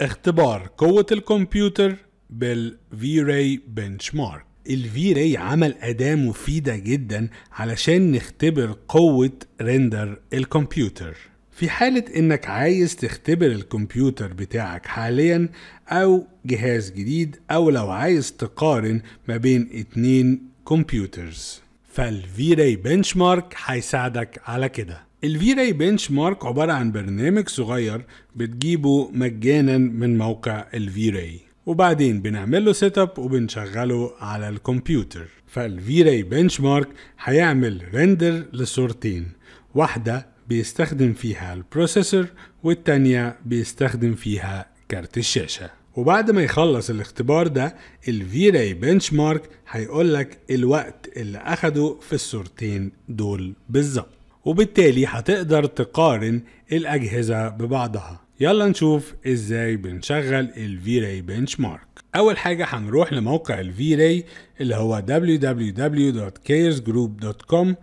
اختبار قوة الكمبيوتر بالفي راي بنش مارك الفي راي عمل أداة مفيدة جدا علشان نختبر قوة ريندر الكمبيوتر في حالة إنك عايز تختبر الكمبيوتر بتاعك حاليا أو جهاز جديد أو لو عايز تقارن ما بين اتنين كمبيوترز فالفي راي بنش مارك هيساعدك على كده الفي راي بنش مارك عبارة عن برنامج صغير بتجيبه مجانا من موقع الفي راي وبعدين بنعمل له سيت اب وبنشغله على الكمبيوتر فالفي راي بنش مارك هيعمل ريندر لصورتين واحدة بيستخدم فيها البروسيسور والتانية بيستخدم فيها كارت الشاشة وبعد ما يخلص الاختبار ده الفي راي بنش مارك هيقولك الوقت اللي أخده في الصورتين دول بالظبط وبالتالي هتقدر تقارن الأجهزة ببعضها يلا نشوف ازاي بنشغل الفي راي بنش مارك اول حاجه هنروح لموقع V-Ray اللي هو www.caresgroup.com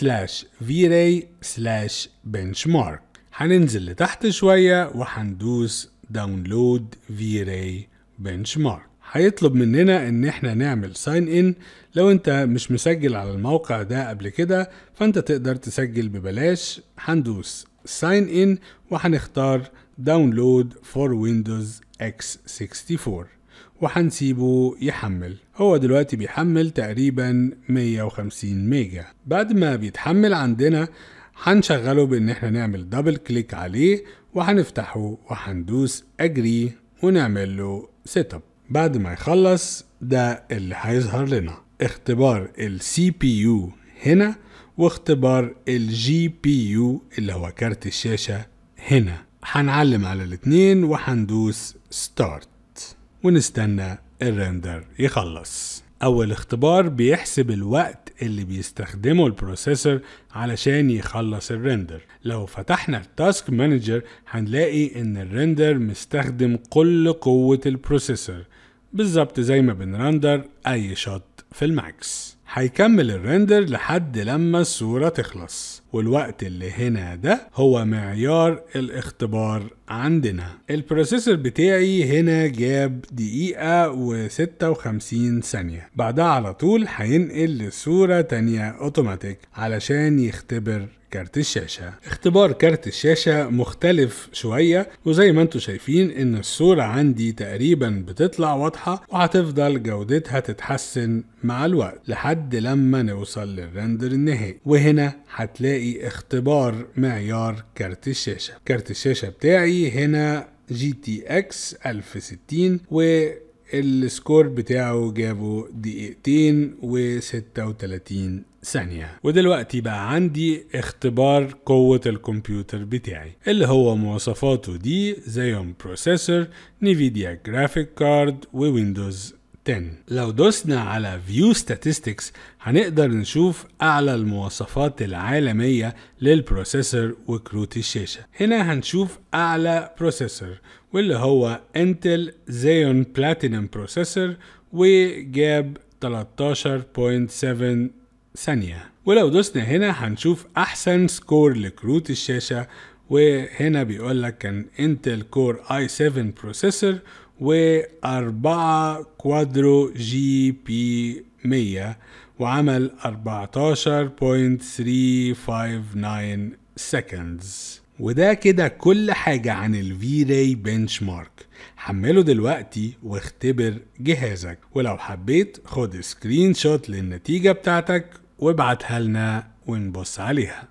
slash V-Ray slash Benchmark هننزل لتحت شويه وهندوس داونلود V-Ray Benchmark هيطلب مننا ان احنا نعمل ساين ان لو انت مش مسجل على الموقع ده قبل كده فانت تقدر تسجل ببلاش هندوس ساين ان وهنختار داونلود فور ويندوز اكس 64 وهنسيبه يحمل هو دلوقتي بيحمل تقريبا 150 ميجا بعد ما بيتحمل عندنا هنشغله بان احنا نعمل دبل كليك عليه وهنفتحه وهندوس اجري ونعمل له سيت اب بعد ما يخلص ده اللي هيظهر لنا اختبار السي بي يو هنا واختبار الجي بي يو اللي هو كارت الشاشة هنا هنعلم على الاتنين وهندوس ستارت ونستنى الرندر يخلص أول اختبار بيحسب الوقت اللي بيستخدمه البروسيسور علشان يخلص الرندر لو فتحنا التاسك مانجر هنلاقي إن الرندر مستخدم كل قوة البروسيسور بالظبط زي ما بنرندر أي شوت في الماكس هيكمل الرندر لحد لما الصورة تخلص والوقت اللي هنا ده هو معيار الاختبار عندنا البروسيسور بتاعي هنا جاب دقيقة و56 ثانية بعدها على طول هينقل لصورة تانية اوتوماتيك علشان يختبر كارت الشاشة اختبار كارت الشاشة مختلف شوية وزي ما انتم شايفين ان الصورة عندي تقريبا بتطلع واضحة وهتفضل جودتها تتحسن مع الوقت لحد لما نوصل للرندر النهائي وهنا هتلاقي اختبار معيار كارت الشاشة كارت الشاشة بتاعي هنا جي تي اكس 1060 و السكور بتاعه جابه دقيقتين و36 ثانية ودلوقتي بقى عندي اختبار قوة الكمبيوتر بتاعي اللي هو مواصفاته دي زيهم بروسيسور نيفيديا جرافيك كارد وويندوز 10 لو دوسنا على View Statistics هنقدر نشوف أعلى المواصفات العالمية للبروسيسور وكروت الشاشة هنا هنشوف أعلى بروسيسور واللي هو انتل زيون بلاتينم بروسيسور وجاب 13.7 ثانية ولو دوسنا هنا هنشوف أحسن سكور لكروت الشاشة وهنا بيقول لك كان انتل كور اي 7 بروسيسور و4 كوادرو جي بي 100 وعمل 14.359 سكندز وده كده كل حاجة عن الفي راي بنش مارك حمله دلوقتي واختبر جهازك ولو حبيت خد سكرين شوت للنتيجة بتاعتك وابعتها لنا ونبص عليها